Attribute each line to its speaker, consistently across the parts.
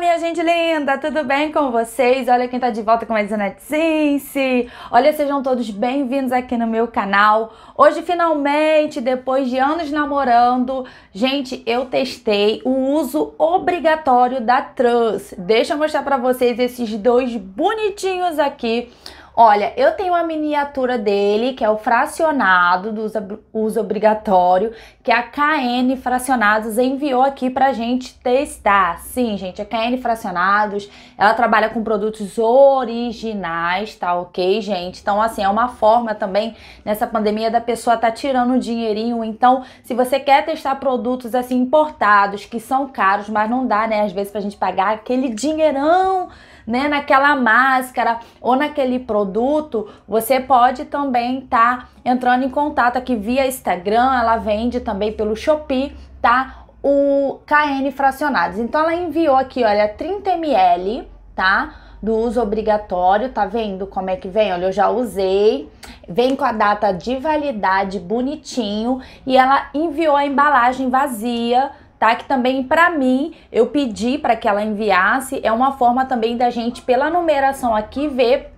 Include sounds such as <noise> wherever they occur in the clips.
Speaker 1: minha gente linda! Tudo bem com vocês? Olha quem tá de volta com mais um NetSense! Olha, sejam todos bem-vindos aqui no meu canal. Hoje, finalmente, depois de anos namorando, gente, eu testei o uso obrigatório da Trans. Deixa eu mostrar pra vocês esses dois bonitinhos aqui Olha, eu tenho a miniatura dele, que é o fracionado do uso obrigatório, que a KN Fracionados enviou aqui pra gente testar. Sim, gente, a KN Fracionados, ela trabalha com produtos originais, tá ok, gente? Então, assim, é uma forma também, nessa pandemia, da pessoa tá tirando o dinheirinho. Então, se você quer testar produtos, assim, importados, que são caros, mas não dá, né, às vezes, pra gente pagar aquele dinheirão, né, naquela máscara ou naquele produto, produto, você pode também estar tá entrando em contato aqui via Instagram, ela vende também pelo Shopee, tá? O KN fracionados. Então ela enviou aqui, olha, 30 ml, tá? do uso obrigatório, tá vendo como é que vem? Olha, eu já usei, vem com a data de validade bonitinho e ela enviou a embalagem vazia, tá? Que também para mim, eu pedi para que ela enviasse, é uma forma também da gente pela numeração aqui ver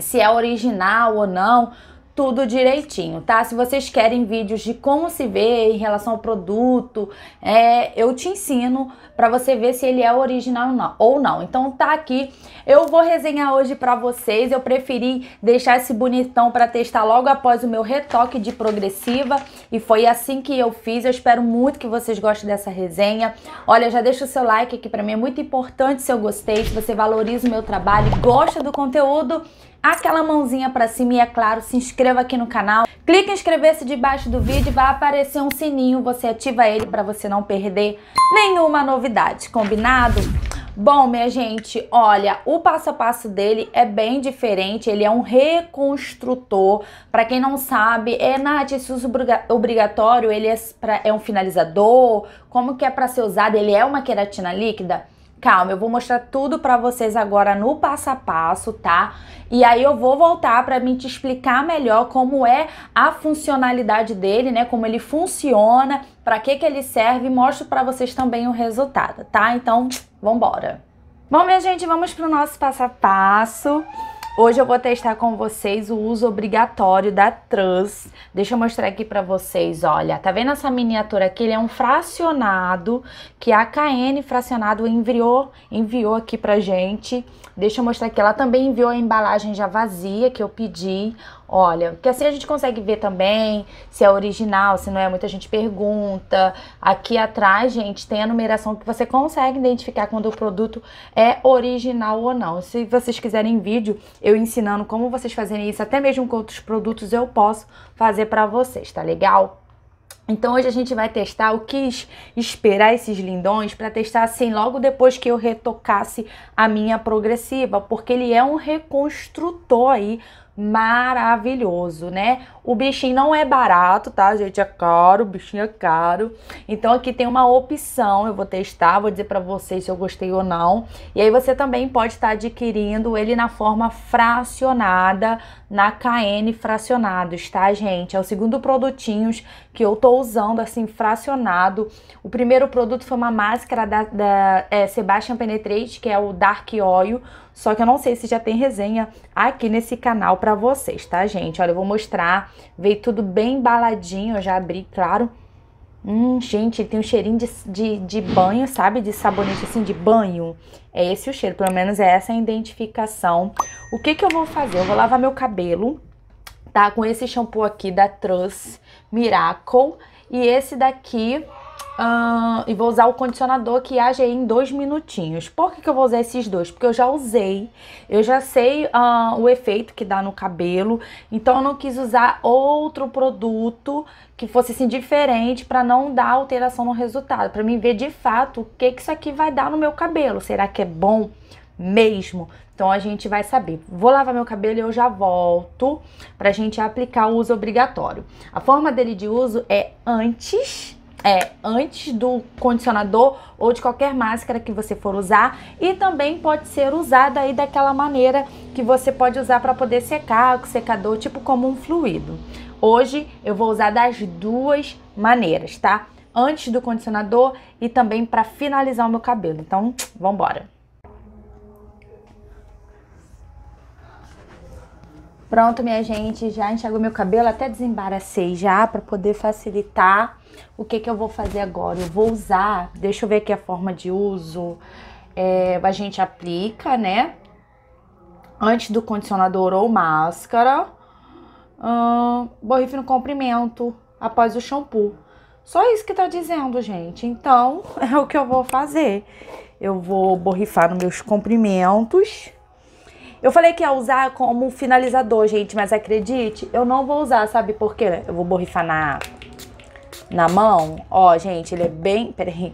Speaker 1: se é original ou não, tudo direitinho, tá? Se vocês querem vídeos de como se vê em relação ao produto, é, eu te ensino para você ver se ele é original ou não. Então tá aqui. Eu vou resenhar hoje para vocês. Eu preferi deixar esse bonitão para testar logo após o meu retoque de progressiva e foi assim que eu fiz. Eu espero muito que vocês gostem dessa resenha. Olha, já deixa o seu like aqui para mim é muito importante. Se eu gostei, se você valoriza o meu trabalho, gosta do conteúdo, aquela mãozinha pra cima e, é claro, se inscreva aqui no canal. Clique em inscrever-se debaixo do vídeo e vai aparecer um sininho. Você ativa ele para você não perder nenhuma novidade, combinado? Bom, minha gente, olha, o passo a passo dele é bem diferente, ele é um reconstrutor. Para quem não sabe, é na esse uso obrigatório, ele é, pra, é um finalizador, como que é para ser usado? Ele é uma queratina líquida? Calma, eu vou mostrar tudo para vocês agora no passo a passo, tá? E aí eu vou voltar para me te explicar melhor como é a funcionalidade dele, né? Como ele funciona, para que que ele serve e mostro para vocês também o resultado, tá? Então, vamos embora. Bom, minha gente, vamos pro nosso passo a passo. Hoje eu vou testar com vocês o uso obrigatório da trans. Deixa eu mostrar aqui para vocês, olha. Tá vendo essa miniatura aqui? Ele é um fracionado que a KN fracionado enviou, enviou aqui pra gente. Deixa eu mostrar aqui. Ela também enviou a embalagem já vazia que eu pedi. Olha, que assim a gente consegue ver também se é original, se não é, muita gente pergunta. Aqui atrás, gente, tem a numeração que você consegue identificar quando o produto é original ou não. Se vocês quiserem vídeo, eu ensinando como vocês fazerem isso, até mesmo com outros produtos, eu posso fazer para vocês, tá legal? Então hoje a gente vai testar, eu quis esperar esses lindões para testar assim logo depois que eu retocasse a minha progressiva, porque ele é um reconstrutor aí maravilhoso, né? O bichinho não é barato, tá, gente? É caro, o bichinho é caro. Então aqui tem uma opção, eu vou testar, vou dizer para vocês se eu gostei ou não. E aí você também pode estar tá adquirindo ele na forma fracionada, na KN fracionados, tá, gente? É o segundo produtinhos que eu tô estou usando, assim, fracionado. O primeiro produto foi uma máscara da, da é, Sebastian Penetrate, que é o Dark Oil. Só que eu não sei se já tem resenha aqui nesse canal pra vocês, tá, gente? Olha, eu vou mostrar. Veio tudo bem embaladinho, eu já abri, claro. Hum, gente, tem um cheirinho de, de, de, banho, sabe? De sabonete assim, de banho. É esse o cheiro, pelo menos é essa a identificação. O que que eu vou fazer? Eu vou lavar meu cabelo tá? Com esse shampoo aqui da Trans Miracle. E esse daqui... Uh, e vou usar o condicionador que age aí em dois minutinhos. Por que, que eu vou usar esses dois? Porque eu já usei, eu já sei uh, o efeito que dá no cabelo, então eu não quis usar outro produto que fosse assim diferente para não dar alteração no resultado, para mim ver de fato o que, que isso aqui vai dar no meu cabelo. Será que é bom? mesmo? Então a gente vai saber. Vou lavar meu cabelo e eu já volto pra gente aplicar o uso obrigatório. A forma dele de uso é antes é, antes do condicionador ou de qualquer máscara que você for usar e também pode ser usada aí daquela maneira que você pode usar para poder secar o secador, tipo como um fluido. Hoje eu vou usar das duas maneiras, tá? Antes do condicionador e também para finalizar o meu cabelo. Então, vamos embora. Pronto, minha gente, já enxergou meu cabelo, até desembaracei já para poder facilitar. O que que eu vou fazer agora? Eu vou usar, deixa eu ver aqui a forma de uso. É, a gente aplica, né? Antes do condicionador ou máscara. Hum, borrife no comprimento, após o shampoo. Só isso que tá dizendo, gente. Então, <laughs> é o que eu vou fazer. Eu vou borrifar nos meus comprimentos eu falei que ia usar como finalizador, gente, mas acredite, eu não vou usar, sabe por quê? Eu vou borrifar na, na mão. Ó, gente, ele é bem... Peraí.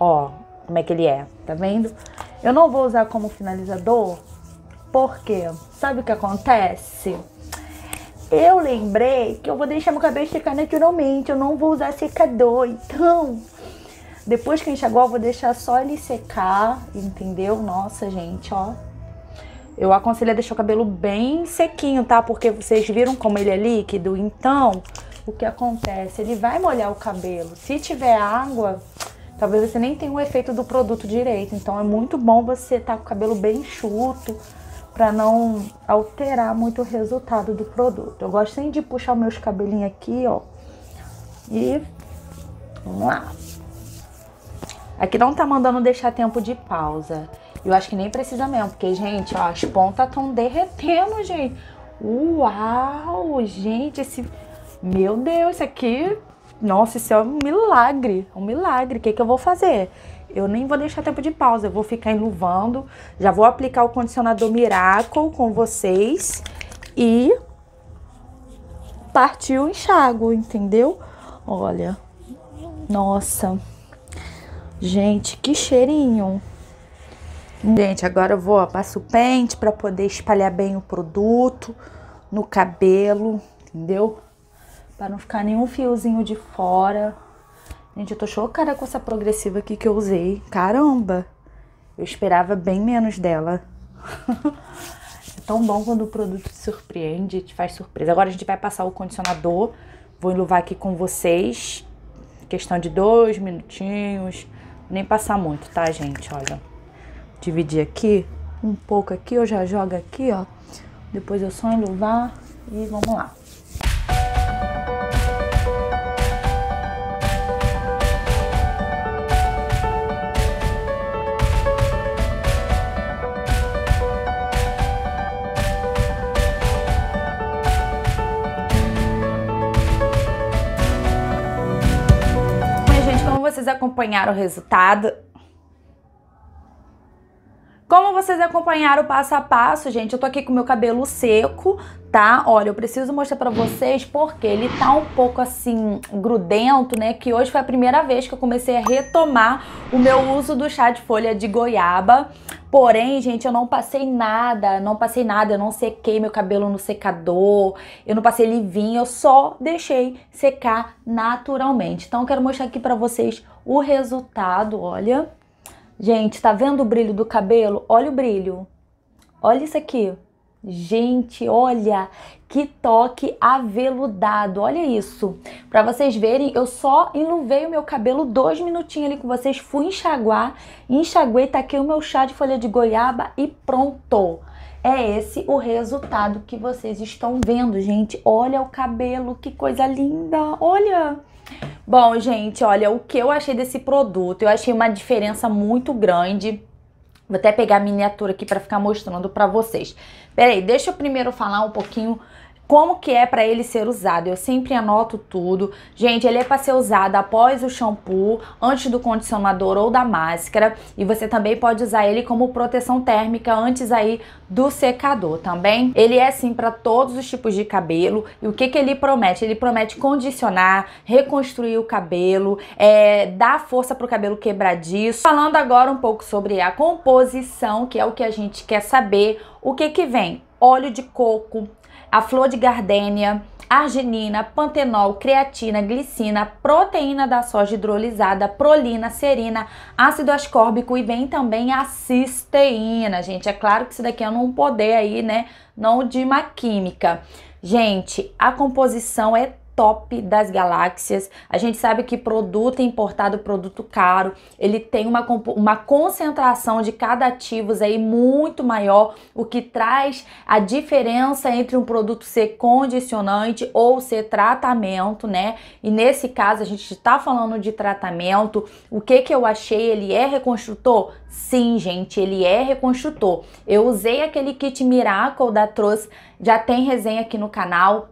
Speaker 1: Ó, como é que ele é, tá vendo? Eu não vou usar como finalizador, porque sabe o que acontece? Eu lembrei que eu vou deixar meu cabelo secar naturalmente, eu não vou usar secador, então... Depois que enxaguar, eu vou deixar só ele secar, entendeu? Nossa, gente, ó, eu aconselho a deixar o cabelo bem sequinho, tá? Porque vocês viram como ele é líquido? Então, o que acontece? Ele vai molhar o cabelo. Se tiver água, talvez você nem tenha o efeito do produto direito. Então, é muito bom você estar tá com o cabelo bem chuto para não alterar muito o resultado do produto. Eu gosto sempre de puxar meus cabelinhos aqui, ó. E vamos lá. Aqui não tá mandando deixar tempo de pausa. Eu acho que nem precisa mesmo, porque, gente, ó, as pontas estão derretendo, gente. Uau, gente, esse... Meu Deus, isso aqui... Nossa, isso é um milagre, um milagre. O que, que eu vou fazer? Eu nem vou deixar tempo de pausa, eu vou ficar enluvando. Já vou aplicar o condicionador Miracle com vocês. E partiu o enxágue, entendeu? Olha, nossa. Gente, que cheirinho. Gente, agora eu vou, ó, passo o pente para poder espalhar bem o produto no cabelo, entendeu? Para não ficar nenhum fiozinho de fora. Gente, eu tô chocada com essa progressiva aqui que eu usei. Caramba! Eu esperava bem menos dela. <laughs> é tão bom quando o produto te surpreende, te faz surpresa. Agora a gente vai passar o condicionador. Vou enluvar aqui com vocês. Questão de dois minutinhos. Nem passar muito, tá, gente? Olha dividir aqui, um pouco aqui, eu já jogo aqui, ó. Depois eu só enluvar e vamos lá. vocês acompanharam o resultado, como vocês acompanharam o passo a passo, gente, eu tô aqui com meu cabelo seco, tá? Olha, eu preciso mostrar pra vocês porque ele tá um pouco assim, grudento, né? Que hoje foi a primeira vez que eu comecei a retomar o meu uso do chá de folha de goiaba. Porém, gente, eu não passei nada, não passei nada, eu não sequei meu cabelo no secador, eu não passei livinho, eu só deixei secar naturalmente. Então, eu quero mostrar aqui pra vocês o resultado, Olha. Gente, tá vendo o brilho do cabelo? Olha o brilho. Olha isso aqui. Gente, olha que toque aveludado, olha isso. Para vocês verem, eu só enluvei o meu cabelo dois minutinhos ali com vocês, fui enxaguar, enxaguei, taquei o meu chá de folha de goiaba e pronto. É esse o resultado que vocês estão vendo, gente. Olha o cabelo, que coisa linda, olha. Bom, gente, olha, o que eu achei desse produto? Eu achei uma diferença muito grande. Vou até pegar a miniatura aqui para ficar mostrando para vocês. Peraí, deixa eu primeiro falar um pouquinho como que é para ele ser usado. Eu sempre anoto tudo. Gente, ele é para ser usado após o shampoo, antes do condicionador ou da máscara, e você também pode usar ele como proteção térmica antes aí do secador também. Tá ele é sim para todos os tipos de cabelo. E o que que ele promete? Ele promete condicionar, reconstruir o cabelo, é, dar força pro cabelo quebradiço. Falando agora um pouco sobre a composição, que é o que a gente quer saber, o que que vem? Óleo de coco, a flor de gardênia, arginina, pantenol, creatina, glicina, proteína da soja hidrolisada, prolina, serina, ácido ascórbico e vem também a cisteína, gente. É claro que isso daqui é um poder aí, né? Não de uma química. Gente, a composição é top das galáxias. A gente sabe que produto importado, produto caro, ele tem uma, uma concentração de cada ativos aí muito maior, o que traz a diferença entre um produto ser condicionante ou ser tratamento, né? E nesse caso a gente está falando de tratamento. O que que eu achei? Ele é reconstrutor? Sim, gente, ele é reconstrutor. Eu usei aquele kit Miracle da Troz, já tem resenha aqui no canal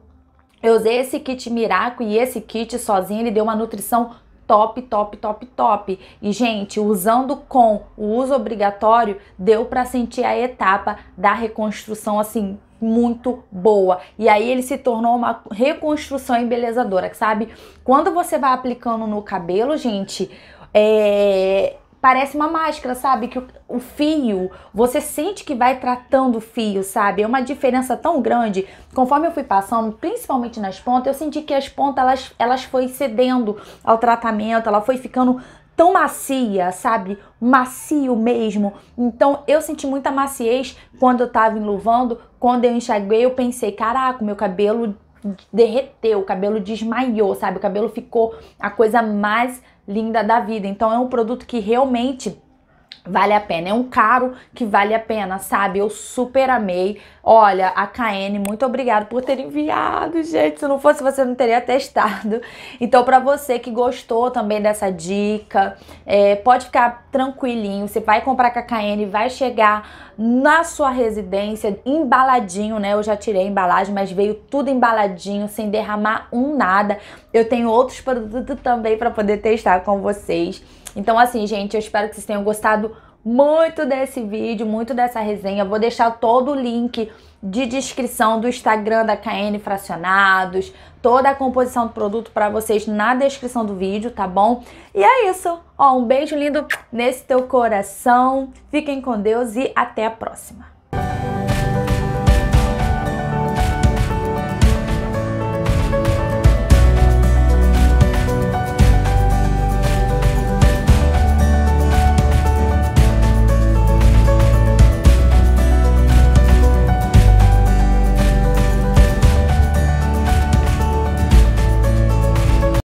Speaker 1: eu usei esse kit Miraco e esse kit sozinho ele deu uma nutrição top, top, top, top. E gente, usando com o uso obrigatório, deu para sentir a etapa da reconstrução assim muito boa. E aí ele se tornou uma reconstrução embelezadora, sabe? Quando você vai aplicando no cabelo, gente, é, parece uma máscara, sabe? Que o, o, fio, você sente que vai tratando o fio, sabe? É uma diferença tão grande. Conforme eu fui passando, principalmente nas pontas, eu senti que as pontas elas, elas foi cedendo ao tratamento, ela foi ficando tão macia, sabe? Macio mesmo. Então eu senti muita maciez quando eu tava enluvando, quando eu enxaguei, eu pensei, caraca, meu cabelo derreteu, o cabelo desmaiou, sabe? O cabelo ficou a coisa mais linda da vida. Então é um produto que realmente Vale a pena, é um caro que vale a pena, sabe? Eu super amei. Olha, a KN, muito obrigada por ter enviado, gente. Se não fosse você, não teria testado. Então, para você que gostou também dessa dica, é, pode ficar tranquilinho. Você vai comprar com a KN, vai chegar na sua residência embaladinho, né? Eu já tirei a embalagem, mas veio tudo embaladinho, sem derramar um nada. Eu tenho outros produtos também para poder testar com vocês. Então, assim, gente, eu espero que vocês tenham gostado muito desse vídeo, muito dessa resenha. Vou deixar todo o link de descrição do Instagram da KN Fracionados, toda a composição do produto para vocês na descrição do vídeo, tá bom? E é isso. Ó, um beijo lindo nesse teu coração. Fiquem com Deus e até a próxima.